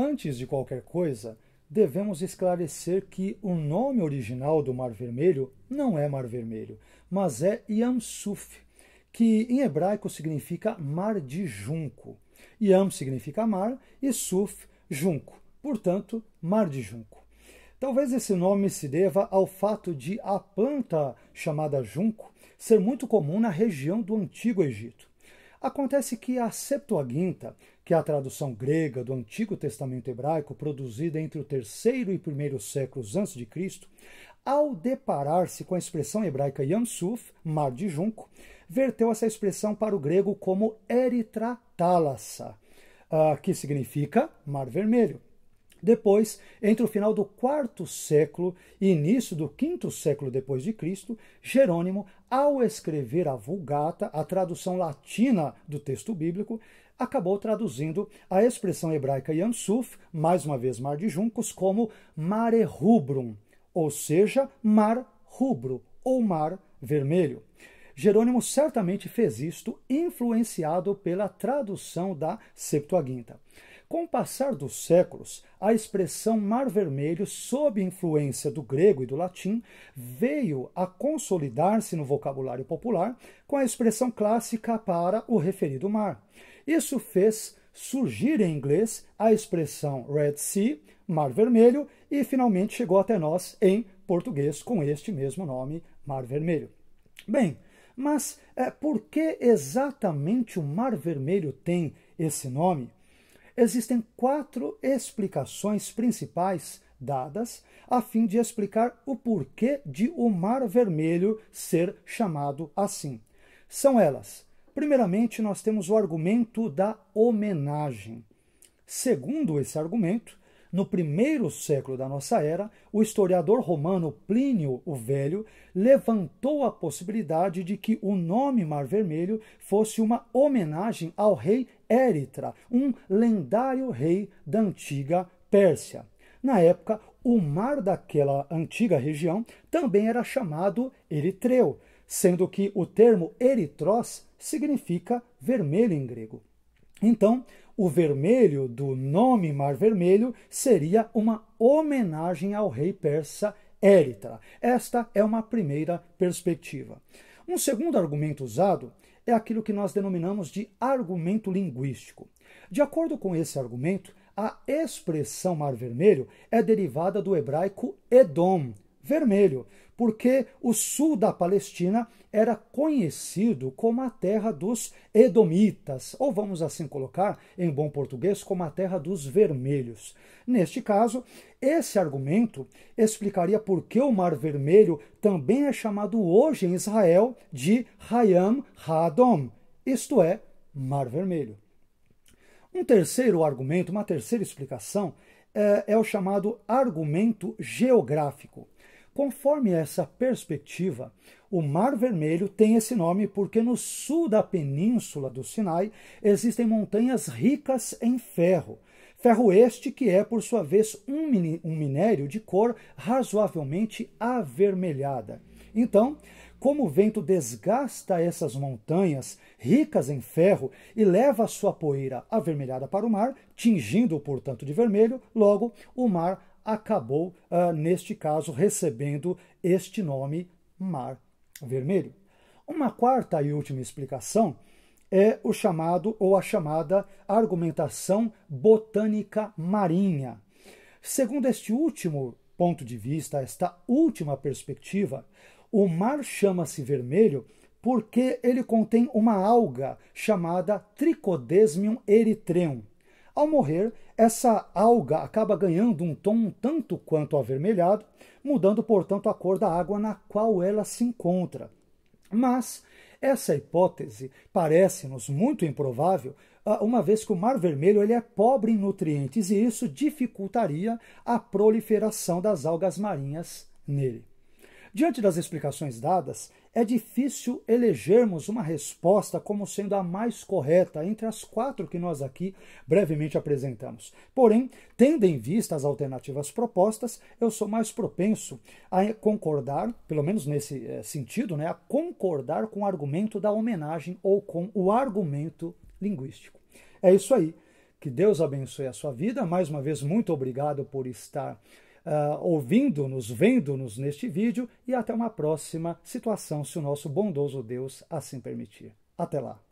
Antes de qualquer coisa, devemos esclarecer que o nome original do Mar Vermelho não é Mar Vermelho, mas é Yamsuf, que em hebraico significa mar de junco. Yam significa mar e Suf, junco. Portanto, mar de junco. Talvez esse nome se deva ao fato de a planta chamada junco ser muito comum na região do Antigo Egito. Acontece que a Septuaginta que é a tradução grega do Antigo Testamento Hebraico, produzida entre o terceiro e primeiro séculos antes de Cristo, ao deparar-se com a expressão hebraica yamsuf mar de junco, verteu essa expressão para o grego como Eritratálassa, ah, que significa mar vermelho. Depois, entre o final do quarto século e início do quinto século depois de Cristo, Jerônimo, ao escrever a Vulgata, a tradução latina do texto bíblico, acabou traduzindo a expressão hebraica yansuf mais uma vez mar de juncos, como mare rubrum, ou seja, mar rubro ou mar vermelho. Jerônimo certamente fez isto influenciado pela tradução da Septuaginta. Com o passar dos séculos, a expressão Mar Vermelho, sob influência do grego e do latim, veio a consolidar-se no vocabulário popular com a expressão clássica para o referido mar. Isso fez surgir em inglês a expressão Red Sea, Mar Vermelho, e finalmente chegou até nós em português com este mesmo nome, Mar Vermelho. Bem, mas é, por que exatamente o Mar Vermelho tem esse nome? Existem quatro explicações principais dadas a fim de explicar o porquê de o Mar Vermelho ser chamado assim. São elas: Primeiramente, nós temos o argumento da homenagem. Segundo esse argumento, no primeiro século da nossa era, o historiador romano Plínio o Velho levantou a possibilidade de que o nome Mar Vermelho fosse uma homenagem ao rei Éritra, um lendário rei da antiga Pérsia. Na época, o mar daquela antiga região também era chamado Eritreu, sendo que o termo eritrós significa vermelho em grego. Então, o vermelho do nome Mar Vermelho seria uma homenagem ao rei persa Éritra. Esta é uma primeira perspectiva. Um segundo argumento usado é aquilo que nós denominamos de argumento linguístico. De acordo com esse argumento, a expressão Mar Vermelho é derivada do hebraico Edom, vermelho, porque o sul da Palestina era conhecido como a terra dos Edomitas, ou vamos assim colocar, em bom português, como a terra dos vermelhos. Neste caso, esse argumento explicaria por que o Mar Vermelho também é chamado hoje em Israel de Hayam Hadom, isto é, Mar Vermelho. Um terceiro argumento, uma terceira explicação, é, é o chamado argumento geográfico. Conforme essa perspectiva, o Mar Vermelho tem esse nome porque no sul da península do Sinai existem montanhas ricas em ferro. Ferro este que é, por sua vez, um minério de cor razoavelmente avermelhada. Então, como o vento desgasta essas montanhas ricas em ferro e leva sua poeira avermelhada para o mar, tingindo-o, portanto, de vermelho, logo o mar acabou, uh, neste caso, recebendo este nome Mar Vermelho. Uma quarta e última explicação é o chamado ou a chamada argumentação botânica marinha. Segundo este último ponto de vista, esta última perspectiva, o mar chama-se vermelho porque ele contém uma alga chamada Trichodesmium eritreum. Ao morrer, essa alga acaba ganhando um tom um tanto quanto avermelhado, mudando portanto a cor da água na qual ela se encontra. Mas essa hipótese parece-nos muito improvável, ah, uma vez que o mar vermelho ele é pobre em nutrientes e isso dificultaria a proliferação das algas marinhas nele. Diante das explicações dadas, é difícil elegermos uma resposta como sendo a mais correta entre as quatro que nós aqui brevemente apresentamos. Porém, tendo em vista as alternativas propostas, eu sou mais propenso a concordar, pelo menos nesse eh, sentido, né, a concordar com o argumento da homenagem ou com o argumento linguístico. É isso aí. Que Deus abençoe a sua vida. Mais uma vez, muito obrigado por estar uh, ouvindo-nos, vendo-nos neste vídeo e até uma próxima situação, se o nosso bondoso Deus assim permitir. Até lá!